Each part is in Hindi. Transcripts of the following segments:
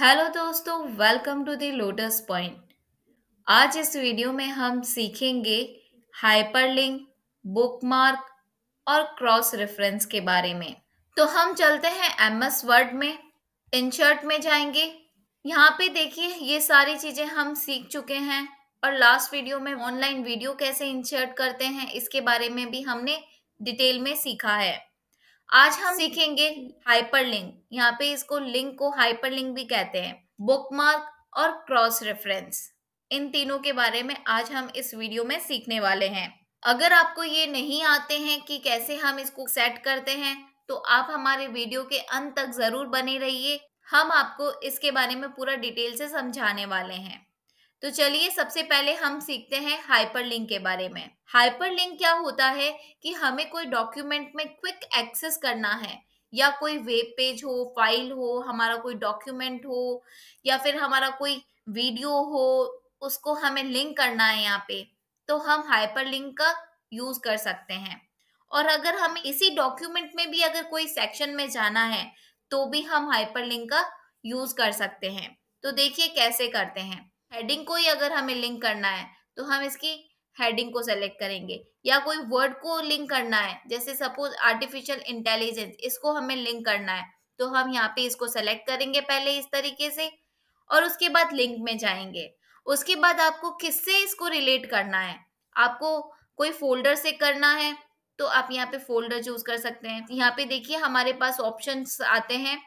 हेलो दोस्तों welcome to the lotus point आज इस वीडियो में हम सीखेंगे हाइपरलिंक बुकमार्क और क्रॉस रेफरेंस के बारे में तो हम चलते हैं एम एस वर्ड में इंशर्ट में जाएंगे यहाँ पे देखिए ये सारी चीज़ें हम सीख चुके हैं और लास्ट वीडियो में ऑनलाइन वीडियो कैसे इंसर्ट करते हैं इसके बारे में भी हमने डिटेल में सीखा है आज हम सीखेंगे हाइपरलिंक यहाँ पे इसको लिंक को हाइपरलिंक भी कहते हैं बुकमार्क और क्रॉस रेफरेंस इन तीनों के बारे में आज हम इस वीडियो में सीखने वाले हैं अगर आपको ये नहीं आते हैं कि कैसे हम इसको सेट करते हैं तो आप हमारे वीडियो के अंत तक जरूर बने रहिए हम आपको इसके बारे में पूरा डिटेल से समझाने वाले हैं तो चलिए सबसे पहले हम सीखते हैं हाइपरलिंक के बारे में हाइपरलिंक क्या होता है कि हमें कोई डॉक्यूमेंट में क्विक एक्सेस करना है या कोई वेब पेज हो फाइल हो हमारा कोई डॉक्यूमेंट हो या फिर हमारा कोई वीडियो हो उसको हमें लिंक करना है यहाँ पे तो हम हाइपरलिंक का यूज कर सकते हैं और अगर हम इसी डॉक्यूमेंट में भी अगर कोई सेक्शन में जाना है तो भी हम हाइपरलिंक का यूज कर सकते हैं तो देखिए कैसे करते हैं हेडिंग को ही अगर हमें लिंक करना है तो हम इसकी हेडिंग को सेलेक्ट करेंगे या कोई वर्ड को लिंक करना है जैसे सपोज आर्टिफिशियल इंटेलिजेंस इसको हमें लिंक करना है तो हम यहाँ पे इसको सेलेक्ट करेंगे पहले इस तरीके से और उसके बाद लिंक में जाएंगे उसके बाद आपको किससे इसको रिलेट करना है आपको कोई फोल्डर से करना है तो आप यहाँ पे फोल्डर चूज कर सकते हैं यहाँ पे देखिए हमारे पास ऑप्शंस आते हैं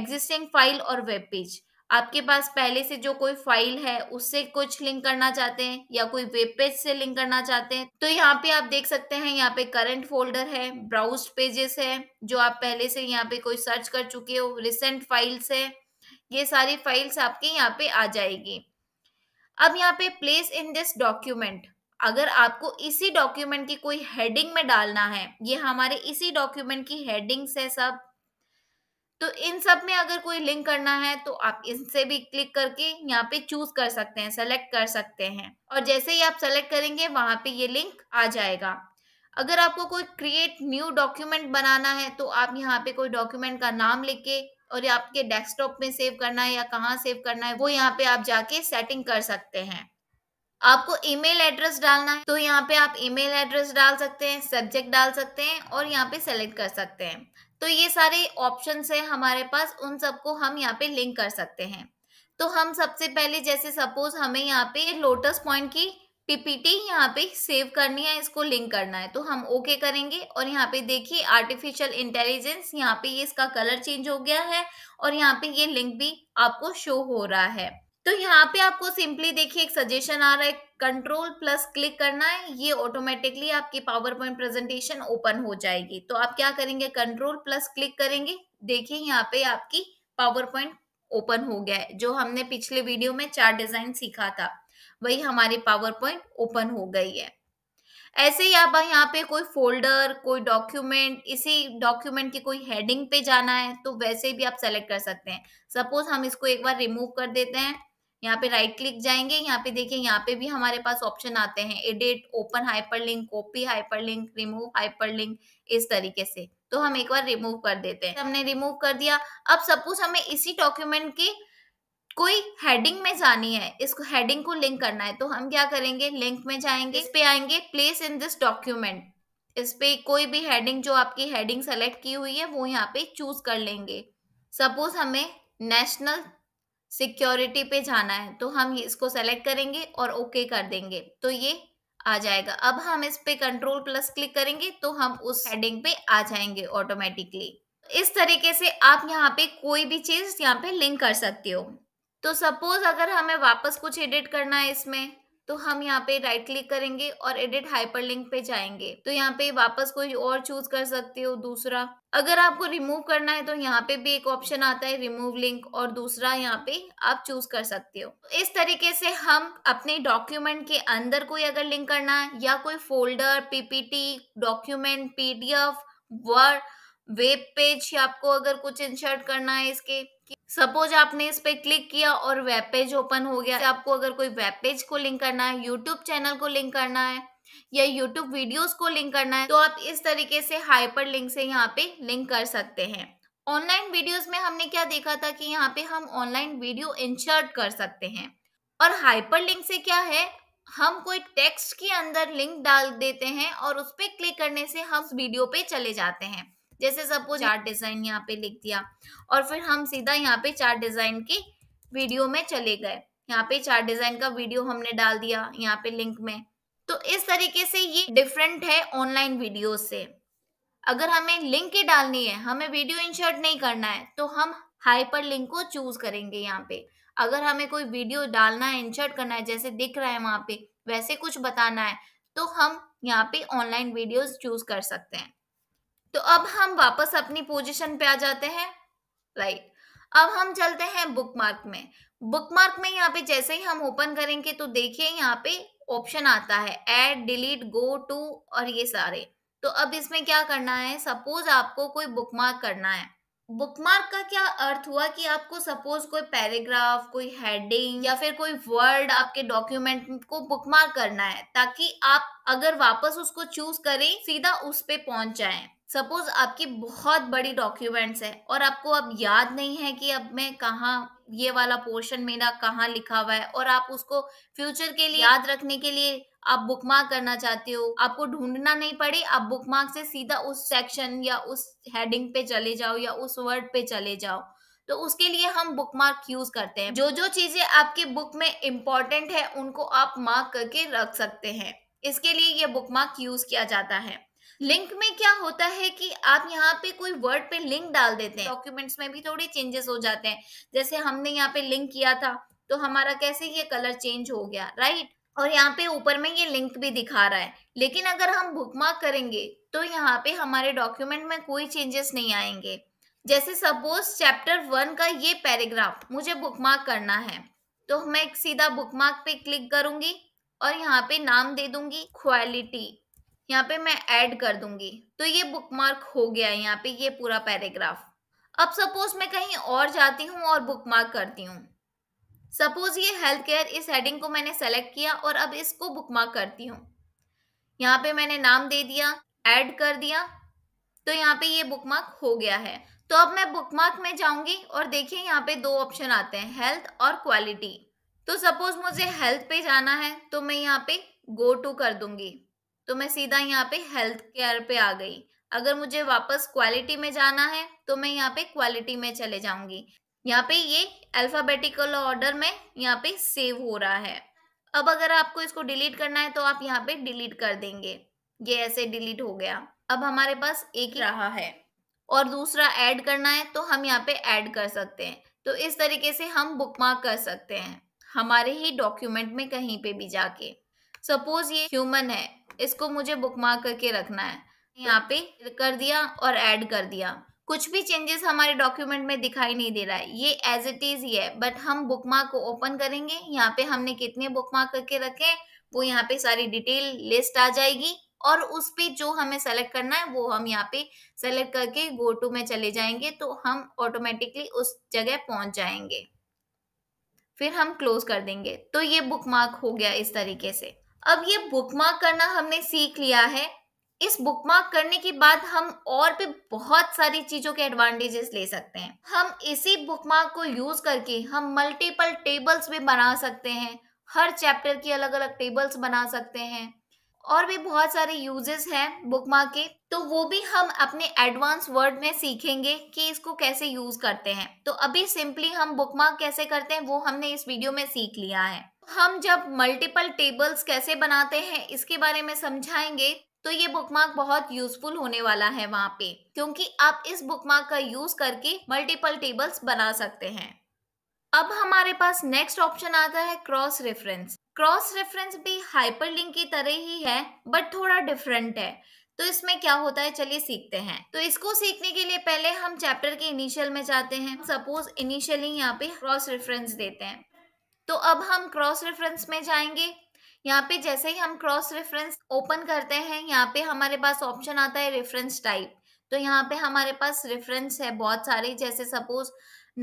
एग्जिस्टिंग फाइल और वेब पेज आपके पास पहले से जो कोई फाइल है उससे कुछ लिंक करना चाहते हैं या कोई वेब पेज से लिंक करना चाहते हैं तो यहाँ पे आप देख सकते हैं यहाँ पे करंट फोल्डर है ब्राउज पेजेस है जो आप पहले से यहाँ पे कोई सर्च कर चुके हो रिसेंट फाइल्स है ये सारी फाइल्स आपके यहाँ पे आ जाएगी अब यहाँ पे प्लेस इन दिस डॉक्यूमेंट अगर आपको इसी डॉक्यूमेंट की कोई हेडिंग में डालना है ये हमारे इसी डॉक्यूमेंट की हेडिंग्स है सब तो इन सब में अगर कोई लिंक करना है तो आप इनसे भी क्लिक करके यहाँ पे चूज कर सकते हैं सेलेक्ट कर सकते हैं और जैसे ही आप सेलेक्ट करेंगे वहां पे ये लिंक आ जाएगा अगर आपको कोई क्रिएट न्यू डॉक्यूमेंट बनाना है तो आप यहाँ पे कोई डॉक्यूमेंट का नाम लिख के और ये आपके डेस्कटॉप में सेव करना है या कहाँ सेव करना है वो यहाँ पे आप जाके सेटिंग कर सकते हैं आपको ईमेल एड्रेस डालना है तो यहाँ पे आप ईमेल एड्रेस डाल सकते हैं सब्जेक्ट डाल सकते हैं और यहाँ पे सेलेक्ट कर सकते हैं तो ये सारे ऑप्शन है हमारे पास उन सबको हम यहाँ पे लिंक कर सकते हैं तो हम सबसे पहले जैसे सपोज हमें यहाँ पे लोटस पॉइंट की पीपीटी यहाँ पे सेव करनी है इसको लिंक करना है तो हम ओके okay करेंगे और यहाँ पे देखिए आर्टिफिशियल इंटेलिजेंस यहाँ पे ये इसका कलर चेंज हो गया है और यहाँ पे ये लिंक भी आपको शो हो रहा है तो यहाँ पे आपको सिंपली देखिए एक सजेशन आ रहा है कंट्रोल प्लस क्लिक करना है ये ऑटोमेटिकली आपकी पावर पॉइंट प्रेजेंटेशन ओपन हो जाएगी तो आप क्या करेंगे कंट्रोल प्लस क्लिक करेंगे देखिए यहाँ पे आपकी पावर पॉइंट ओपन हो गया है जो हमने पिछले वीडियो में चार डिजाइन सीखा था वही हमारी पावर पॉइंट ओपन हो गई है ऐसे ही आप यहाँ पे कोई फोल्डर कोई डॉक्यूमेंट इसी डॉक्यूमेंट की कोई हेडिंग पे जाना है तो वैसे भी आप सेलेक्ट कर सकते हैं सपोज हम इसको एक बार रिमूव कर देते हैं यहाँ पे राइट क्लिक जाएंगे यहाँ पे देखिए यहाँ पे भी हमारे पास ऑप्शन आते हैं edit open hyperlink copy hyperlink remove hyperlink इस तरीके से तो हम एक बार रिमूव कर देते हैं हमने रिमूव कर दिया अब सपोज हमें इसी डॉक्यूमेंट की कोई हेडिंग में जानी है इसको हेडिंग को लिंक करना है तो हम क्या करेंगे लिंक में जाएंगे इस पे आएंगे प्लेस इन दिस डॉक्यूमेंट इस पे कोई भी हेडिंग जो आपकी हेडिंग सेलेक्ट की हुई है वो यहाँ पे चूज कर लेंगे सपोज हमें नेशनल सिक्योरिटी पे जाना है तो हम इसको सेलेक्ट करेंगे और ओके okay कर देंगे तो ये आ जाएगा अब हम इस पे कंट्रोल प्लस क्लिक करेंगे तो हम उस हेडिंग पे आ जाएंगे ऑटोमेटिकली इस तरीके से आप यहाँ पे कोई भी चीज यहाँ पे लिंक कर सकते हो तो सपोज अगर हमें वापस कुछ एडिट करना है इसमें तो हम यहाँ पे राइट क्लिक करेंगे और एडिट हाइपरलिंक पे जाएंगे तो यहाँ पे वापस कोई और चूज कर सकते हो दूसरा अगर आपको रिमूव करना है तो यहाँ पे भी एक ऑप्शन आता है रिमूव लिंक और दूसरा यहाँ पे आप चूज कर सकते हो इस तरीके से हम अपने डॉक्यूमेंट के अंदर कोई अगर लिंक करना है या कोई folder PPT document PDF word web page आपको अगर कुछ इंसर्ट करना है इसके सपोज आपने इस पे क्लिक किया और वेब पेज ओपन हो गया आपको अगर कोई वेब पेज को लिंक करना है यूट्यूब चैनल को लिंक करना है या यूट्यूब वीडियोस को लिंक करना है तो आप इस तरीके से हाइपर लिंक से यहाँ पे लिंक कर सकते हैं ऑनलाइन वीडियोस में हमने क्या देखा था कि यहाँ पे हम ऑनलाइन वीडियो इंसर्ट कर सकते हैं और हाइपर लिंक से क्या है हम कोई टेक्स्ट के अंदर लिंक डाल देते हैं और उस पर क्लिक करने से हम वीडियो पे चले जाते हैं जैसे सपोज चार्ट डिजाइन यहाँ पे लिख दिया और फिर हम सीधा यहाँ पे चार्ट डिजाइन के वीडियो में चले गए यहाँ पे चार्ट डिजाइन का वीडियो हमने डाल दिया यहाँ पे लिंक में तो इस तरीके से ये डिफरेंट है ऑनलाइन वीडियो से अगर हमें लिंक ही डालनी है हमें वीडियो इंसर्ट नहीं करना है तो हम हाइपर लिंक को चूज करेंगे यहाँ पे अगर हमें कोई वीडियो डालना है इंसर्ट करना है जैसे दिख रहा है वहां पे वैसे कुछ बताना है तो हम यहाँ पे ऑनलाइन वीडियोस चूज कर सकते हैं तो अब हम वापस अपनी पोजीशन पे आ जाते हैं राइट अब हम चलते हैं बुकमार्क में बुकमार्क में यहाँ पे जैसे ही हम ओपन करेंगे तो देखिए यहाँ पे ऑप्शन आता है एड डिलीट गो टू और ये सारे तो अब इसमें क्या करना है सपोज आपको कोई बुकमार्क करना है बुकमार्क का क्या अर्थ हुआ कि आपको सपोज कोई पैराग्राफ कोई हेडिंग या फिर कोई वर्ड आपके डॉक्यूमेंट को बुकमार्क करना है ताकि आप अगर वापस उसको चूज करें सीधा उस पे पहुंच जाए सपोज आपकी बहुत बड़ी डॉक्यूमेंट्स है और आपको अब याद नहीं है कि अब मैं कहाँ ये वाला पोर्शन मेरा कहाँ लिखा हुआ है और आप उसको फ्यूचर के लिए याद रखने के लिए आप बुक मार्क करना चाहते हो आपको ढूंढना नहीं पड़े आप बुक मार्क से सीधा उस सेक्शन या उस हेडिंग पे चले जाओ या उस वर्ड पे चले जाओ तो उसके लिए हम बुक मार्क यूज करते हैं जो जो चीजें आपके बुक में इंपॉर्टेंट है उनको आप मार्क करके रख सकते हैं इसके लिए ये बुक मार्क यूज किया जाता है लिंक में क्या होता है कि आप यहाँ पे कोई वर्ड पे लिंक डाल देते हैं डॉक्यूमेंट्स में भी थोड़े चेंजेस हो जाते हैं जैसे हमने यहाँ पे लिंक किया था तो हमारा कैसे ये कलर चेंज हो गया राइट और यहाँ पे ऊपर में ये लिंक भी दिखा रहा है लेकिन अगर हम बुकमार्क करेंगे तो यहाँ पे हमारे डॉक्यूमेंट में कोई चेंजेस नहीं आएंगे जैसे सपोज चैप्टर वन का ये पैराग्राफ मुझे बुकमार्क करना है तो मैं सीधा बुकमार्क पे क्लिक करूंगी और यहाँ पे नाम दे दूंगी क्वालिटी यहाँ पे मैं ऐड कर दूंगी तो ये बुकमार्क हो गया है यहाँ पे ये पूरा पैराग्राफ अब सपोज मैं कहीं और जाती हूँ और बुकमार्क करती हूँ सपोज ये हेल्थ केयर इस हेडिंग को मैंने सेलेक्ट किया और अब इसको बुकमार्क करती हूँ यहाँ पे मैंने नाम दे दिया ऐड कर दिया तो यहाँ पे ये बुकमार्क हो गया है तो अब मैं बुकमार्क में जाऊंगी और देखिए यहाँ पे दो ऑप्शन आते हैं हेल्थ और क्वालिटी तो सपोज मुझे हेल्थ पे जाना है तो मैं यहाँ पे गो टू कर दूंगी तो मैं सीधा यहाँ पे हेल्थ केयर पे आ गई अगर मुझे वापस क्वालिटी में जाना है तो मैं यहाँ पे क्वालिटी में चले जाऊंगी यहाँ पे ये अल्फाबेटिकल ऑर्डर में यहाँ पे सेव हो रहा है अब अगर आपको इसको डिलीट करना है तो आप यहाँ पे डिलीट कर देंगे ये ऐसे डिलीट हो गया अब हमारे पास एक ही रहा है और दूसरा ऐड करना है तो हम यहाँ पे ऐड कर सकते हैं तो इस तरीके से हम बुकमार्क कर सकते हैं हमारे ही डॉक्यूमेंट में कहीं पे भी जाके सपोज ये ह्यूमन है इसको मुझे बुक मार्क करके रखना है यहाँ पे कर दिया और ऐड कर दिया कुछ भी चेंजेस हमारे डॉक्यूमेंट में दिखाई नहीं दे रहा है ये एज इट इज ही है बट हम बुक मार्क को ओपन करेंगे यहाँ पे हमने कितने बुक मार्क करके रखे वो यहाँ पे सारी डिटेल लिस्ट आ जाएगी और उस पे जो हमें सेलेक्ट करना है वो हम यहाँ पे सेलेक्ट करके गो टू में चले जाएंगे तो हम ऑटोमेटिकली उस जगह पहुंच जाएंगे फिर हम क्लोज कर देंगे तो ये बुक मार्क हो गया इस तरीके से अब ये बुकमार्क करना हमने सीख लिया है इस बुकमार्क करने के बाद हम और भी बहुत सारी चीजों के एडवांटेजेस ले सकते हैं हम इसी बुकमार्क को यूज करके हम मल्टीपल टेबल्स भी बना सकते हैं हर चैप्टर की अलग अलग टेबल्स बना सकते हैं और भी बहुत सारे यूजेस हैं बुकमार्क के तो वो भी हम अपने एडवांस वर्ड में सीखेंगे कि इसको कैसे यूज करते हैं तो अभी सिंपली हम बुकमार्क कैसे करते हैं वो हमने इस वीडियो में सीख लिया है हम जब मल्टीपल टेबल्स कैसे बनाते हैं इसके बारे में समझाएंगे तो ये बुकमार्क बहुत यूजफुल होने वाला है वहाँ पे क्योंकि आप इस बुकमार्क का यूज करके मल्टीपल टेबल्स बना सकते हैं अब हमारे पास नेक्स्ट ऑप्शन आता है क्रॉस रेफरेंस क्रॉस रेफरेंस भी हाइपरलिंक की तरह ही है बट थोड़ा डिफरेंट है तो इसमें क्या होता है चलिए सीखते हैं तो इसको सीखने के लिए पहले हम चैप्टर के इनिशियल में जाते हैं सपोज इनिशियली यहाँ पे क्रॉस रेफरेंस देते हैं तो अब हम क्रॉस रेफरेंस में जाएंगे यहाँ पे जैसे ही हम क्रॉस रेफरेंस ओपन करते हैं यहाँ पे हमारे पास ऑप्शन आता है रेफरेंस टाइप तो यहाँ पे हमारे पास रेफरेंस है बहुत सारे जैसे सपोज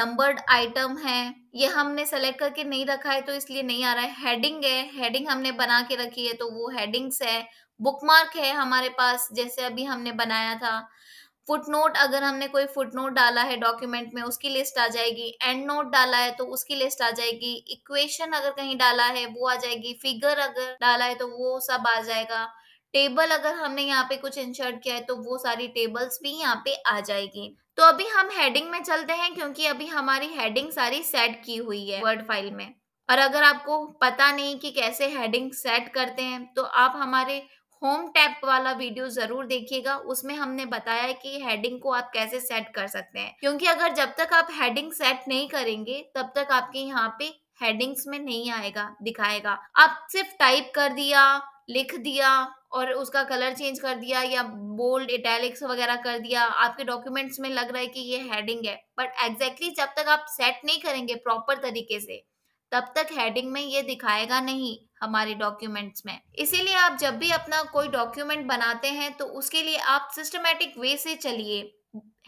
नंबर्ड आइटम है ये हमने सेलेक्ट करके नहीं रखा है तो इसलिए नहीं आ रहा है हेडिंग है हेडिंग हमने बना के रखी है तो वो हेडिंग्स है बुकमार्क है हमारे पास जैसे अभी हमने बनाया था फुटनोट अगर हमने कोई फुटनोट डाला है डॉक्यूमेंट में उसकी लिस्ट आ जाएगी एंड नोट डाला है तो उसकी लिस्ट आ जाएगी इक्वेशन अगर कहीं डाला है वो आ जाएगी फिगर अगर डाला है तो वो सब आ जाएगा टेबल अगर हमने यहाँ पे कुछ इंसर्ट किया है तो वो सारी टेबल्स भी यहाँ पे आ जाएगी तो अभी हम हेडिंग में चलते हैं क्योंकि अभी हमारी हेडिंग सारी सेट की हुई है वर्ड फाइल में और अगर आपको पता नहीं कि कैसे हेडिंग सेट करते हैं तो आप हमारे होम टैप वाला वीडियो जरूर देखिएगा उसमें हमने बताया है कि हेडिंग को आप कैसे सेट कर सकते हैं क्योंकि अगर जब तक आप हेडिंग सेट नहीं करेंगे तब तक आपके यहाँ पे हेडिंग्स में नहीं आएगा दिखाएगा आप सिर्फ टाइप कर दिया लिख दिया और उसका कलर चेंज कर दिया या बोल्ड इटैलिक्स वगैरह कर दिया आपके डॉक्यूमेंट्स में लग रहा है कि ये हेडिंग है बट एग्जैक्टली exactly जब तक आप सेट नहीं करेंगे प्रॉपर तरीके से तब तक हेडिंग में ये दिखाएगा नहीं हमारे डॉक्यूमेंट्स में इसीलिए आप जब भी अपना कोई डॉक्यूमेंट बनाते हैं तो उसके लिए आप सिस्टमेटिक वे से चलिए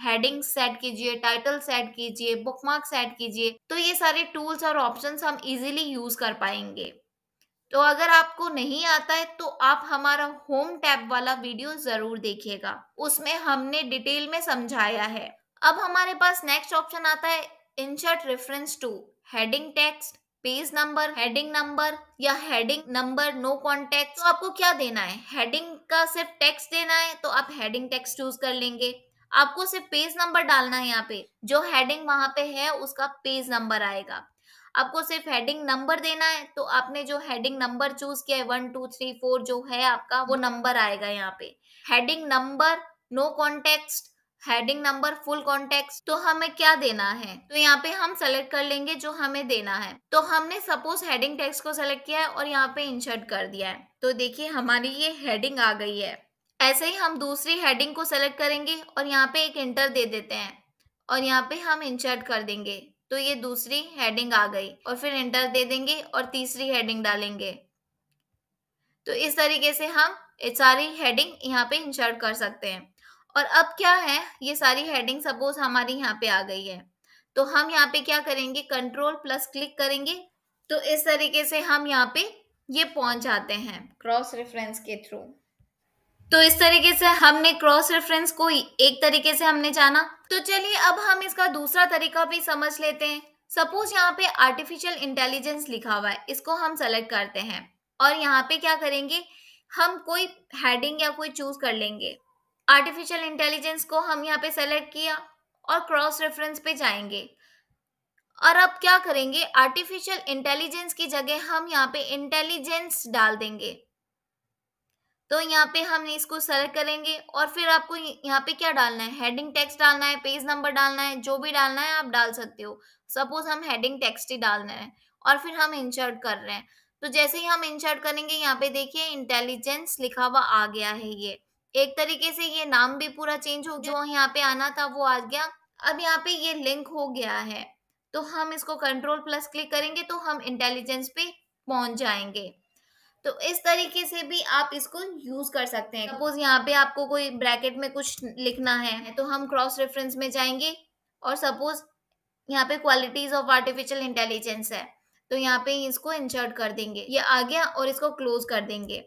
हेडिंग सेट कीजिए टाइटल सेट कीजिए बुकमार्क सेट कीजिए तो ये सारे टूल्स और ऑप्शंस हम इजीली यूज कर पाएंगे तो अगर आपको नहीं आता है तो आप हमारा होम टैब वाला वीडियो जरूर देखिएगा उसमें हमने डिटेल में समझाया है अब हमारे पास नेक्स्ट ऑप्शन आता है insert reference to heading text page number heading number या हेडिंग नंबर नो कॉन्टेक्ट तो आपको क्या देना है हेडिंग का सिर्फ टेक्स्ट देना है तो आप हेडिंग टेक्स्ट चूज कर लेंगे आपको सिर्फ पेज नंबर डालना है यहाँ पे जो हेडिंग वहां पे है उसका पेज नंबर आएगा आपको सिर्फ हेडिंग नंबर देना है तो आपने जो हेडिंग नंबर चूज किया है वन टू थ्री फोर जो है आपका वो नंबर आएगा यहाँ पे heading number no context heading number full context तो हमें क्या देना है तो यहाँ पे हम सेलेक्ट कर लेंगे जो हमें देना है तो हमने सपोज हेडिंग टेक्स को सेलेक्ट किया है और यहाँ पे इंसर्ट कर दिया है तो देखिए हमारी ये हेडिंग आ गई है ऐसे ही हम दूसरी हेडिंग को सेलेक्ट करेंगे और यहाँ पे एक इंटर दे देते हैं और यहाँ पे हम इंसर्ट कर देंगे तो ये दूसरी हेडिंग आ गई और फिर इंटर दे देंगे और तीसरी हेडिंग डालेंगे तो इस तरीके से हम सारी हेडिंग यहाँ पे इंसर्ट कर सकते हैं और अब क्या है ये सारी हेडिंग सपोज हमारी यहाँ पे आ गई है तो हम यहाँ पे क्या करेंगे कंट्रोल प्लस क्लिक करेंगे तो इस तरीके से हम यहाँ पे ये पहुंच जाते हैं क्रॉस रेफरेंस के थ्रू तो इस तरीके से हमने क्रॉस रेफरेंस को एक तरीके से हमने जाना तो चलिए अब हम इसका दूसरा तरीका भी समझ लेते हैं सपोज यहाँ पे आर्टिफिशियल इंटेलिजेंस लिखा हुआ है इसको हम सेलेक्ट करते हैं और यहाँ पे क्या करेंगे हम कोई हेडिंग या कोई चूज कर लेंगे आर्टिफिशियल इंटेलिजेंस को हम यहाँ पे सेलेक्ट किया और क्रॉस रेफरेंस पे जाएंगे और अब क्या करेंगे आर्टिफिशियल इंटेलिजेंस की जगह हम यहाँ पे इंटेलिजेंस डाल देंगे तो यहाँ पे हम इसको सेलेक्ट करेंगे और फिर आपको यहाँ पे क्या डालना है हेडिंग टेक्स्ट डालना है पेज नंबर डालना है जो भी डालना है आप डाल सकते हो सपोज हम हेडिंग टेक्स्ट ही डालना है और फिर हम इंसर्ट कर रहे हैं तो जैसे ही हम इंसर्ट करेंगे यहाँ पे देखिए इंटेलिजेंस लिखा हुआ आ गया है ये एक तरीके से ये नाम भी पूरा चेंज हो जो यहाँ पे आना था वो आ गया अब यहाँ पे ये लिंक हो गया है तो हम इसको कंट्रोल प्लस क्लिक करेंगे तो हम इंटेलिजेंस पे पहुंच जाएंगे तो इस तरीके से भी आप इसको यूज कर सकते हैं सपोज यहाँ पे आपको कोई ब्रैकेट में कुछ लिखना है तो हम क्रॉस रेफरेंस में जाएंगे और सपोज यहाँ पे क्वालिटीज ऑफ आर्टिफिशियल इंटेलिजेंस है तो यहाँ पे इसको इंसर्ट कर देंगे ये आ गया और इसको क्लोज कर देंगे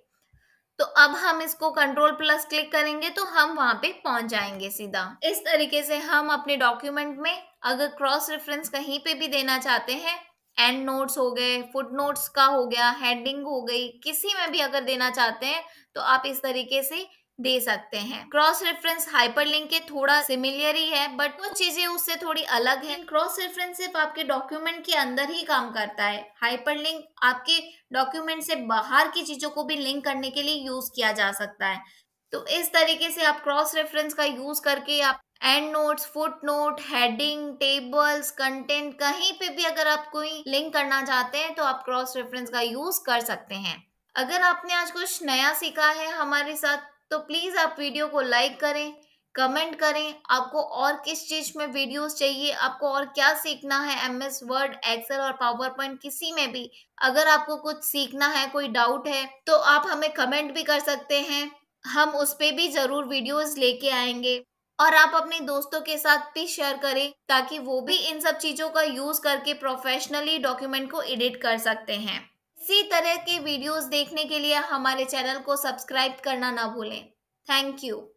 तो अब हम इसको कंट्रोल प्लस क्लिक करेंगे तो हम वहां पे पहुंच जाएंगे सीधा इस तरीके से हम अपने डॉक्यूमेंट में अगर क्रॉस रेफरेंस कहीं पे भी देना चाहते हैं एंड नोट्स हो गए फुट नोट्स का हो गया हेडिंग हो गई किसी में भी अगर देना चाहते हैं तो आप इस तरीके से दे सकते हैं क्रॉस रेफरेंस हाइपरलिंक के थोड़ा सिमिलियर ही है बट कुछ चीजें उससे थोड़ी अलग है क्रॉस रेफरेंस सिर्फ आपके डॉक्यूमेंट के अंदर ही काम करता है हाइपरलिंक आपके डॉक्यूमेंट से बाहर की चीजों को भी लिंक करने के लिए यूज किया जा सकता है तो इस तरीके से आप क्रॉस रेफरेंस का यूज करके आप end notes foot note heading tables content कहीं पे भी अगर आप कोई लिंक करना चाहते हैं तो आप क्रॉस रेफरेंस का यूज कर सकते हैं अगर आपने आज कुछ नया सीखा है हमारे साथ तो प्लीज आप वीडियो को लाइक करें कमेंट करें आपको और किस चीज में वीडियोस चाहिए आपको और क्या सीखना है एमएस वर्ड एक्सेल और पावर पॉइंट किसी में भी अगर आपको कुछ सीखना है कोई डाउट है तो आप हमें कमेंट भी कर सकते हैं हम उस पर भी जरूर वीडियोस लेके आएंगे और आप अपने दोस्तों के साथ भी शेयर करें ताकि वो भी इन सब चीजों का यूज करके प्रोफेशनली डॉक्यूमेंट को एडिट कर सकते हैं इसी तरह के वीडियोस देखने के लिए हमारे चैनल को सब्सक्राइब करना ना भूलें थैंक यू